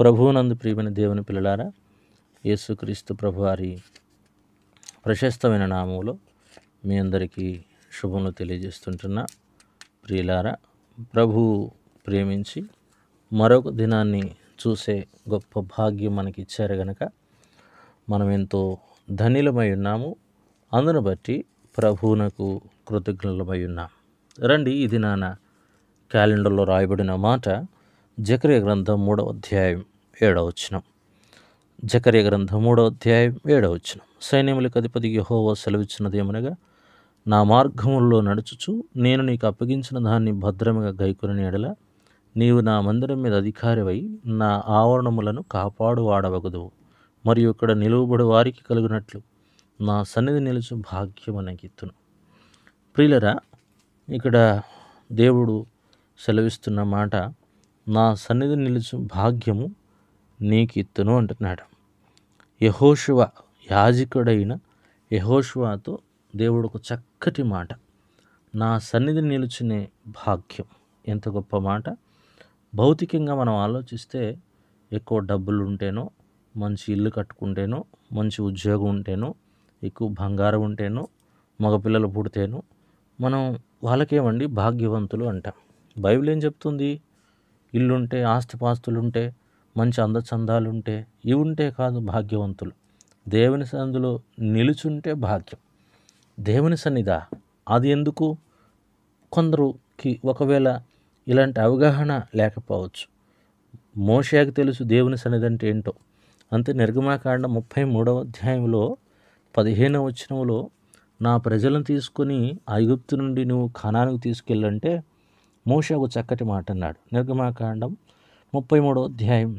ప్రభువునందు ప్రియమైన దేవుని పిల్లలారా యేసుక్రీస్తు ప్రభువారి ప్రశస్తమైన నామంలో మీ అందరికీ శుభములు తెలియజేస్తుంటున్నా ప్రియులారా ప్రభు ప్రేమించి మరొక దినాన్ని చూసే గొప్ప భాగ్యం మనకి ఇచ్చారు గనక మనం ఎంతో ధనిలమై ఉన్నాము అందును బట్టి ప్రభువునకు కృతజ్ఞులమై ఉన్నాం రండి ఇది నాన్న క్యాలెండర్లో రాయబడిన మాట జకరియ గ్రంథం మూడవ అధ్యాయం ఏడవ వచ్చినం జకరియ గ్రంథం మూడవ అధ్యాయం ఏడవ వచనం సైన్యములకు అధిపతి యహోవో సెలవిచ్చినదేమనగా నా మార్గముల్లో నడుచుచు నేను నీకు అప్పగించిన దాన్ని భద్రముగా గైకొని ఎడల నీవు నా మందిరం మీద అధికారివై నా ఆవరణములను కాపాడు వాడవగదు మరియు ఇక్కడ నిలువబడి వారికి కలిగినట్లు నా సన్నిధి నిలుచు భాగ్యం గీతును ప్రియులరా ఇక్కడ దేవుడు సెలవిస్తున్న మాట నా సన్నిధి నిలుచు భాగ్యము నీకిత్తును అంటున్నాడు యహోశివ యాజికుడైన యహోశివాతో దేవుడు ఒక చక్కటి మాట నా సన్నిధి నిలుచునే భాగ్యం ఎంత గొప్ప మాట భౌతికంగా మనం ఆలోచిస్తే ఎక్కువ డబ్బులు ఉంటేనో మంచి ఇల్లు కట్టుకుంటేనో మంచి ఉద్యోగం ఉంటేనో ఎక్కువ బంగారం ఉంటేనో మగపిల్లలు పుడితేనో మనం వాళ్ళకేమండి భాగ్యవంతులు అంటాం బైబిల్ ఏం చెప్తుంది ఇల్లుంటే ఆస్తిపాస్తులుంటే మంచి అందచందాలుంటే ఇవి ఉంటే కాదు భాగ్యవంతులు దేవుని సన్నిధిలో నిలుచుంటే భాగ్యం దేవుని సన్నిధ అది ఎందుకు కొందరుకి ఒకవేళ ఇలాంటి అవగాహన లేకపోవచ్చు మోషయాకు తెలుసు దేవుని సన్నిధి అంటే ఏంటో అంతే నిర్గమాకాండ ముప్పై మూడవ అధ్యాయంలో పదిహేనవ వచనంలో నా ప్రజలను తీసుకుని ఐగుప్తు నుండి నువ్వు ఖనానికి తీసుకెళ్ళంటే మోషే ఒక చక్కటి మాట అన్నాడు నిర్గమాకాండం ముప్పై మూడవ అధ్యాయం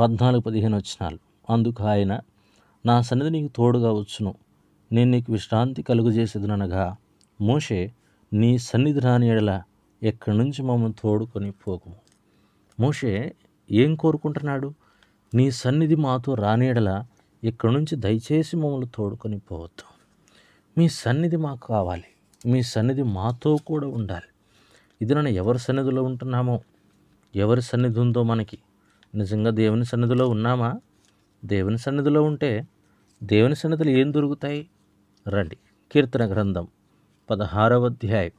పద్నాలుగు పదిహేను వచ్చినాలు అందుకు ఆయన నా సన్నిధి నీకు తోడుగా వచ్చును నేను నీకు విశ్రాంతి అనగా మోషే నీ సన్నిధి రాని ఎడలా ఎక్కడి నుంచి మమ్మల్ని తోడుకొని పోకు మోషే ఏం కోరుకుంటున్నాడు నీ సన్నిధి మాతో రానేడలా ఇక్కడి నుంచి దయచేసి మమ్మల్ని తోడుకొని పోవద్దు మీ సన్నిధి మాకు కావాలి మీ సన్నిధి మాతో కూడా ఉండాలి ఇది నన్ను ఎవరి సన్నిధిలో ఉంటున్నామో ఎవరి సన్నిధి ఉందో మనకి నిజంగా దేవుని సన్నిధిలో ఉన్నామా దేవుని సన్నిధిలో ఉంటే దేవుని సన్నిధులు ఏం దొరుకుతాయి రండి కీర్తన గ్రంథం పదహారవ అధ్యాయం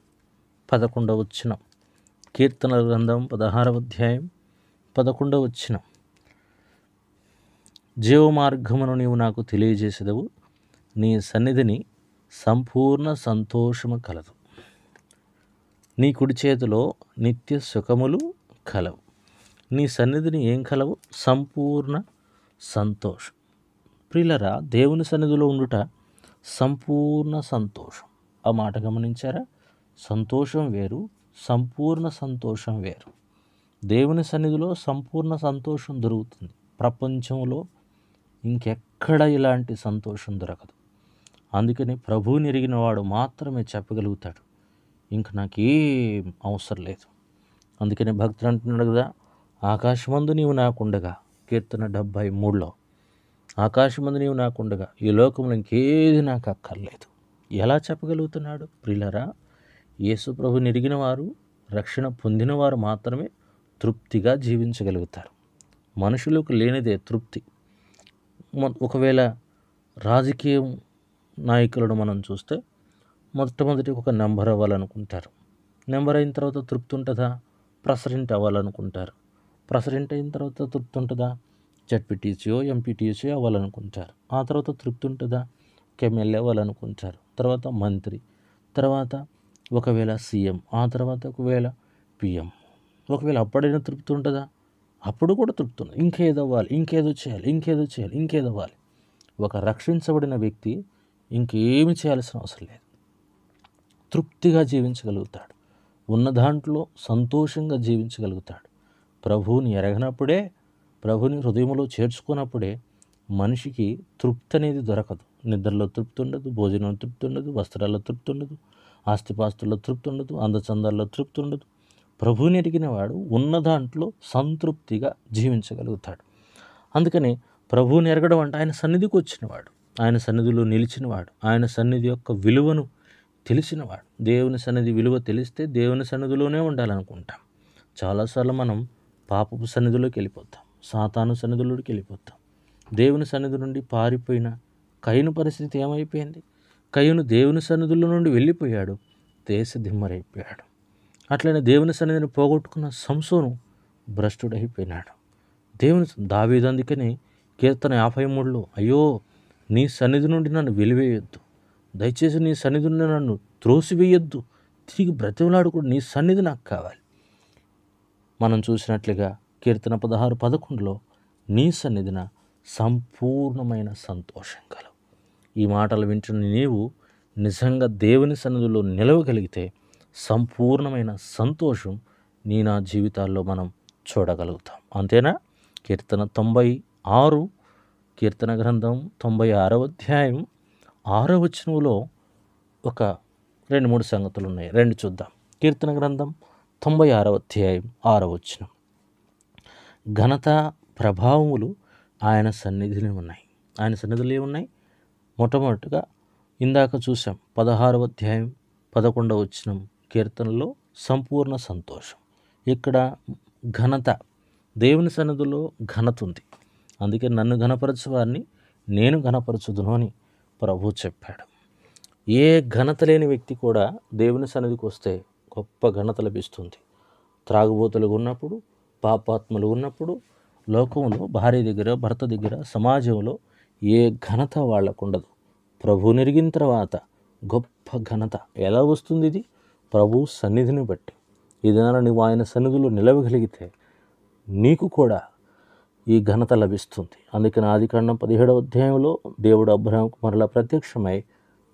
పదకొండవ వచ్చినం కీర్తనల గ్రంథం పదహారవ అధ్యాయం పదకొండవ వచ్చినం జీవమార్గమును నీవు నాకు తెలియజేసేదవు నీ సన్నిధిని సంపూర్ణ సంతోషము కలదు నీ కుడి చేతిలో నిత్య సుఖములు కలవు నీ సన్నిధిని ఏం కలవు సంపూర్ణ సంతోషం ప్రియులరా దేవుని సన్నిధిలో ఉండుట సంపూర్ణ సంతోషం ఆ మాట గమనించారా సంతోషం వేరు సంపూర్ణ సంతోషం వేరు దేవుని సన్నిధిలో సంపూర్ణ సంతోషం దొరుకుతుంది ప్రపంచంలో ఇంకెక్కడ ఇలాంటి సంతోషం దొరకదు అందుకని ప్రభువుని ఎరిగిన వాడు మాత్రమే చెప్పగలుగుతాడు ఇంక నాకేం అవసరం లేదు అందుకని భక్తులు అంటున్నాడు కదా ఆకాశమందు నీవు నాకుండగా కీర్తన డెబ్భై మూడులో ఆకాశమందు నీవు నాకుండగా ఈ లోకంలో ఇంకేది నాకు అక్కర్లేదు ఎలా చెప్పగలుగుతున్నాడు ప్రిలరా ప్రభు నెరిగిన వారు రక్షణ పొందినవారు మాత్రమే తృప్తిగా జీవించగలుగుతారు మనుషులకు లేనిదే తృప్తి ఒకవేళ రాజకీయ నాయకులను మనం చూస్తే మొట్టమొదటి ఒక నెంబర్ అవ్వాలనుకుంటారు నెంబర్ అయిన తర్వాత తృప్తి ఉంటుందా ప్రెసిడెంట్ అవ్వాలనుకుంటారు ప్రెసిడెంట్ అయిన తర్వాత తృప్తి ఉంటుందా జడ్పీటీసీఓ ఎంపీటీసీఓ అవ్వాలనుకుంటారు ఆ తర్వాత తృప్తి ఉంటుందా ఎమ్మెల్యే అవ్వాలనుకుంటారు తర్వాత మంత్రి తర్వాత ఒకవేళ సీఎం ఆ తర్వాత ఒకవేళ పిఎం ఒకవేళ అప్పుడైనా తృప్తి ఉంటుందా అప్పుడు కూడా తృప్తి ఉంది ఇంకేదో అవ్వాలి ఇంకేదో చేయాలి ఇంకేదో చేయాలి ఇంకేదో అవ్వాలి ఒక రక్షించబడిన వ్యక్తి ఇంకేమి చేయాల్సిన అవసరం లేదు తృప్తిగా జీవించగలుగుతాడు ఉన్న దాంట్లో సంతోషంగా జీవించగలుగుతాడు ప్రభువుని ఎరగనప్పుడే ప్రభుని హృదయంలో చేర్చుకున్నప్పుడే మనిషికి తృప్తి అనేది దొరకదు నిద్రలో తృప్తి ఉండదు భోజనం తృప్తి ఉండదు వస్త్రాల్లో తృప్తి ఉండదు ఆస్తిపాస్తుల్లో తృప్తి ఉండదు అందచందాల్లో తృప్తి ఉండదు ప్రభువుని ఎరిగినవాడు ఉన్న దాంట్లో సంతృప్తిగా జీవించగలుగుతాడు అందుకని ప్రభువుని ఎరగడం అంటే ఆయన సన్నిధికి వచ్చినవాడు ఆయన సన్నిధిలో నిలిచినవాడు ఆయన సన్నిధి యొక్క విలువను తెలిసినవాడు దేవుని సన్నిధి విలువ తెలిస్తే దేవుని సన్నిధిలోనే ఉండాలనుకుంటాం చాలాసార్లు మనం పాపపు సన్నిధిలోకి వెళ్ళిపోతాం సాతాను సన్నిధిలోకి వెళ్ళిపోతాం దేవుని సన్నిధి నుండి పారిపోయిన కైన పరిస్థితి ఏమైపోయింది కయ్యను దేవుని సన్నిధుల నుండి వెళ్ళిపోయాడు దేశదిమ్మరైపోయాడు అట్లనే దేవుని సన్నిధిని పోగొట్టుకున్న సంసోను భ్రష్టుడైపోయినాడు దేవుని దావీదు అందుకని కీర్తన యాభై మూడులో అయ్యో నీ సన్నిధి నుండి నన్ను వెలివేయొద్దు దయచేసి నీ సన్నిధి నుండి నన్ను త్రోసివేయొద్దు తిరిగి కూడా నీ సన్నిధి నాకు కావాలి మనం చూసినట్లుగా కీర్తన పదహారు పదకొండులో నీ సన్నిధిన సంపూర్ణమైన సంతోషం కలవు ఈ మాటలు వింటున్న నీవు నిజంగా దేవుని సన్నిధిలో నిలవగలిగితే సంపూర్ణమైన సంతోషం నీ నా జీవితాల్లో మనం చూడగలుగుతాం అంతేనా కీర్తన తొంభై ఆరు కీర్తన గ్రంథం తొంభై ఆరవ అధ్యాయం ఆరో వచనంలో ఒక రెండు మూడు సంగతులు ఉన్నాయి రెండు చూద్దాం కీర్తన గ్రంథం తొంభై ఆరవ అధ్యాయం ఆరవ వచనం ఘనత ప్రభావములు ఆయన సన్నిధిలో ఉన్నాయి ఆయన సన్నిధులు ఏమున్నాయి మొట్టమొదటిగా ఇందాక చూసాం పదహారవ అధ్యాయం పదకొండవ వచ్చిన కీర్తనలో సంపూర్ణ సంతోషం ఇక్కడ ఘనత దేవుని సన్నిధిలో ఘనత ఉంది అందుకే నన్ను ఘనపరచువారిని నేను ఘనపరచుదును అని ప్రభు చెప్పాడు ఏ ఘనత లేని వ్యక్తి కూడా దేవుని సన్నిధికి వస్తే గొప్ప ఘనత లభిస్తుంది త్రాగుబోతలు ఉన్నప్పుడు పాపాత్మలు ఉన్నప్పుడు లోకంలో భార్య దగ్గర భర్త దగ్గర సమాజంలో ఏ ఘనత వాళ్ళకు ఉండదు ప్రభు నెరిగిన తర్వాత గొప్ప ఘనత ఎలా వస్తుంది ఇది ప్రభు సన్నిధిని బట్టి ఈ నువ్వు ఆయన సన్నిధిలో నిలవగలిగితే నీకు కూడా ఈ ఘనత లభిస్తుంది అందుకని ఆదికాండం పదిహేడవ అధ్యాయంలో దేవుడు అబ్రహం మరలా ప్రత్యక్షమై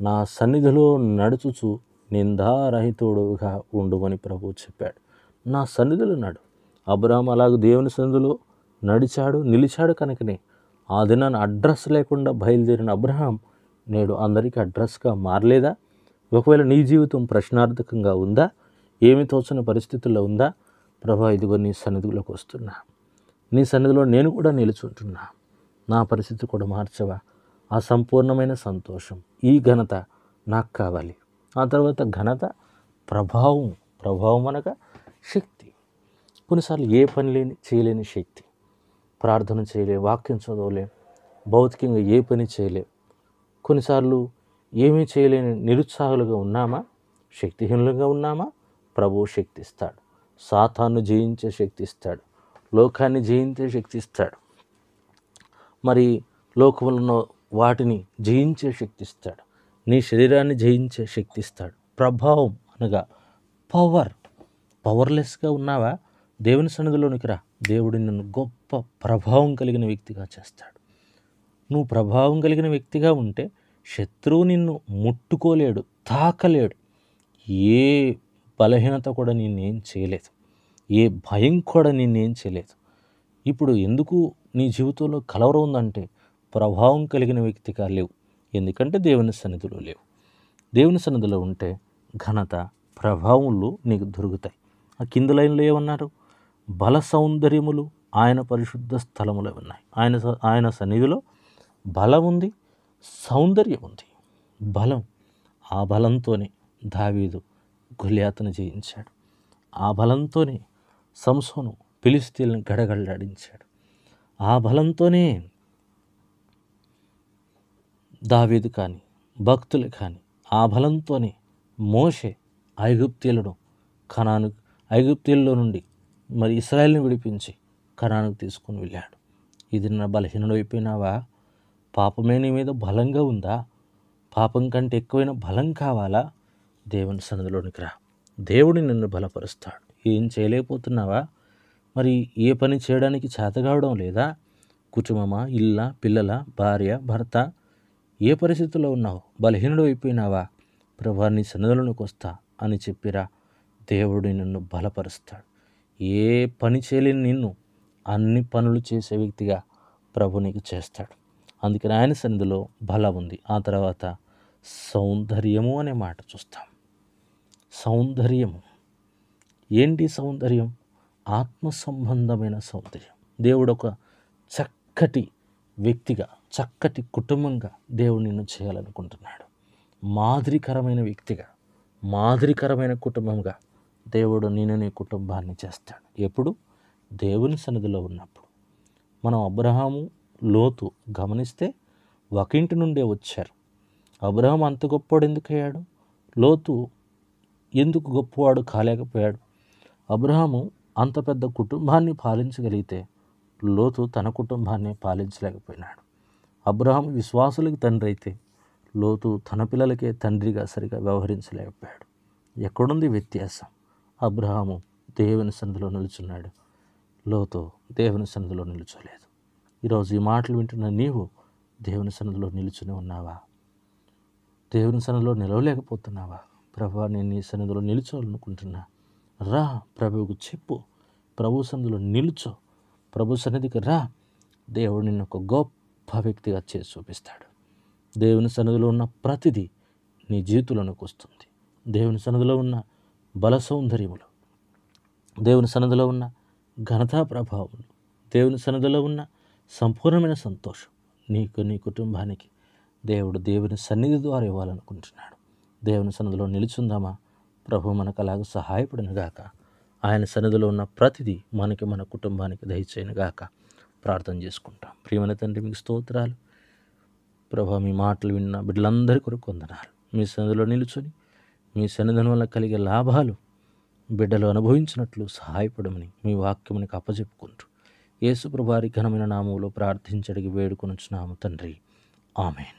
నా సన్నిధిలో నడుచుచు నిందారహితుడుగా ఉండుమని ప్రభు చెప్పాడు నా సన్నిధిలో నాడు అబ్రహం అలాగే దేవుని సన్నిధిలో నడిచాడు నిలిచాడు కనుకనే ఆ దినాన్ని అడ్రస్ లేకుండా బయలుదేరిన అబ్రహాం నేడు అందరికీ అడ్రస్గా మారలేదా ఒకవేళ నీ జీవితం ప్రశ్నార్థకంగా ఉందా ఏమి తోచని పరిస్థితుల్లో ఉందా ప్రభా ఇదిగో నీ సన్నిధిలోకి వస్తున్నా నీ సన్నిధిలో నేను కూడా నిలుచుంటున్నా నా పరిస్థితి కూడా మార్చవా ఆ సంపూర్ణమైన సంతోషం ఈ ఘనత నాకు కావాలి ఆ తర్వాత ఘనత ప్రభావం ప్రభావం అనగా శక్తి కొన్నిసార్లు ఏ పని లేని చేయలేని శక్తి ప్రార్థన చేయలేం వాక్యం చదవలేం భౌతికంగా ఏ పని చేయలేం కొన్నిసార్లు ఏమీ చేయలేని నిరుత్సాహాలుగా ఉన్నామా శక్తిహీనులుగా ఉన్నామా ప్రభువు శక్తి ఇస్తాడు సాతాను జయించే శక్తి ఇస్తాడు లోకాన్ని జయించే శక్తి ఇస్తాడు మరి లోకంలో వాటిని జయించే శక్తి ఇస్తాడు నీ శరీరాన్ని జయించే శక్తి ఇస్తాడు ప్రభావం అనగా పవర్ పవర్లెస్గా ఉన్నావా దేవుని సన్నిధిలోనికి రా దేవుడు నిన్ను గొప్ప ప్రభావం కలిగిన వ్యక్తిగా చేస్తాడు నువ్వు ప్రభావం కలిగిన వ్యక్తిగా ఉంటే శత్రువు నిన్ను ముట్టుకోలేడు తాకలేడు ఏ బలహీనత కూడా నిన్నేం చేయలేదు ఏ భయం కూడా నిన్నేం చేయలేదు ఇప్పుడు ఎందుకు నీ జీవితంలో కలవరం ఉందంటే ప్రభావం కలిగిన వ్యక్తిగా లేవు ఎందుకంటే దేవుని సన్నిధిలో లేవు దేవుని సన్నిధిలో ఉంటే ఘనత ప్రభావంలో నీకు దొరుకుతాయి ఆ కింది లైన్లో ఏమన్నారు బల సౌందర్యములు ఆయన పరిశుద్ధ స్థలములో ఉన్నాయి ఆయన ఆయన సన్నిధిలో బలం ఉంది సౌందర్యం ఉంది బలం ఆ బలంతోనే దావీదు గుళ్యాతను జయించాడు ఆ బలంతోనే సంసోను పిలిస్తీలను గడగడలాడించాడు ఆ బలంతోనే దావీదు కానీ భక్తులు కానీ ఆ బలంతోనే మోషే ఐగుప్తీలను కణాను ఐగుప్తీల్లో నుండి మరి ఇస్రాయల్ని విడిపించి కణానికి తీసుకుని వెళ్ళాడు ఇది నా అయిపోయినావా పాపమే నీ మీద బలంగా ఉందా పాపం కంటే ఎక్కువైన బలం కావాలా దేవుని సన్నిధిలోనికి రా దేవుడు నిన్ను బలపరుస్తాడు ఏం చేయలేకపోతున్నావా మరి ఏ పని చేయడానికి చేతగావడం లేదా కుటుంబమా ఇళ్ళ పిల్లల భార్య భర్త ఏ పరిస్థితుల్లో ఉన్నావు బలహీనుడు అయిపోయినావా ప్రభాని సన్నిధిలోనికి వస్తా అని చెప్పిరా దేవుడు నిన్ను బలపరుస్తాడు ఏ పని చేయలేని నిన్ను అన్ని పనులు చేసే వ్యక్తిగా ప్రభు నీకు చేస్తాడు అందుకని ఆయన సన్నిధిలో బలం ఉంది ఆ తర్వాత సౌందర్యము అనే మాట చూస్తాం సౌందర్యము ఏంటి సౌందర్యం ఆత్మ సంబంధమైన సౌందర్యం దేవుడు ఒక చక్కటి వ్యక్తిగా చక్కటి కుటుంబంగా దేవుడు నిన్ను చేయాలనుకుంటున్నాడు మాదిరికరమైన వ్యక్తిగా మాదిరికరమైన కుటుంబంగా దేవుడు నేను నీ కుటుంబాన్ని చేస్తాడు ఎప్పుడు దేవుని సన్నిధిలో ఉన్నప్పుడు మనం అబ్రహాము లోతు గమనిస్తే ఒకింటి నుండే వచ్చారు అబ్రహం అంత గొప్పవాడు ఎందుకు అయ్యాడు లోతు ఎందుకు గొప్పవాడు కాలేకపోయాడు అబ్రహాము అంత పెద్ద కుటుంబాన్ని పాలించగలిగితే లోతు తన కుటుంబాన్ని పాలించలేకపోయినాడు అబ్రహాం విశ్వాసులకి తండ్రి అయితే లోతు తన పిల్లలకే తండ్రిగా సరిగా వ్యవహరించలేకపోయాడు ఎక్కడుంది వ్యత్యాసం అబ్రహాము దేవుని సన్నిధిలో నిలుచున్నాడు లోతో దేవుని సన్నిధిలో నిలుచోలేదు ఈరోజు ఈ మాటలు వింటున్న నీవు దేవుని సన్నిధిలో నిలుచుని ఉన్నావా దేవుని సన్నిధిలో నిలవలేకపోతున్నావా ప్రభు నేను నీ సన్నిధిలో నిలుచోవాలనుకుంటున్నా రా ప్రభువుకు చెప్పు ప్రభు సన్నిధిలో నిలుచో ప్రభు సన్నిధికి రా దేవుడు నిన్ను ఒక గొప్ప వ్యక్తిగా చేసి చూపిస్తాడు దేవుని సన్నిధిలో ఉన్న ప్రతిదీ నీ జీవితంలోనికి వస్తుంది దేవుని సన్నిధిలో ఉన్న బల సౌందర్యములు దేవుని సన్నదిలో ఉన్న ఘనతా ప్రభావములు దేవుని సన్నదిలో ఉన్న సంపూర్ణమైన సంతోషం నీకు నీ కుటుంబానికి దేవుడు దేవుని సన్నిధి ద్వారా ఇవ్వాలనుకుంటున్నాడు దేవుని సన్నదిలో నిలుచుందామా ప్రభు మనకు అలాగ సహాయపడినగాక ఆయన సన్నిధిలో ఉన్న ప్రతిదీ మనకి మన కుటుంబానికి దయచేయనుగాక ప్రార్థన చేసుకుంటాం ప్రియమైన తండ్రి మీకు స్తోత్రాలు ప్రభా మీ మాటలు విన్న బిడ్డలందరి కొరకు వందనాలు మీ సన్నిధిలో నిలుచొని మీ సన్నిధనం వల్ల కలిగే లాభాలు బిడ్డలు అనుభవించినట్లు సహాయపడమని మీ వాక్యమునికి అప్పజెప్పుకుంటూ యేసుప్రభారి ఘనమైన నామంలో ప్రార్థించడికి వేడుకొనుచున్నాము తండ్రి ఆమెన్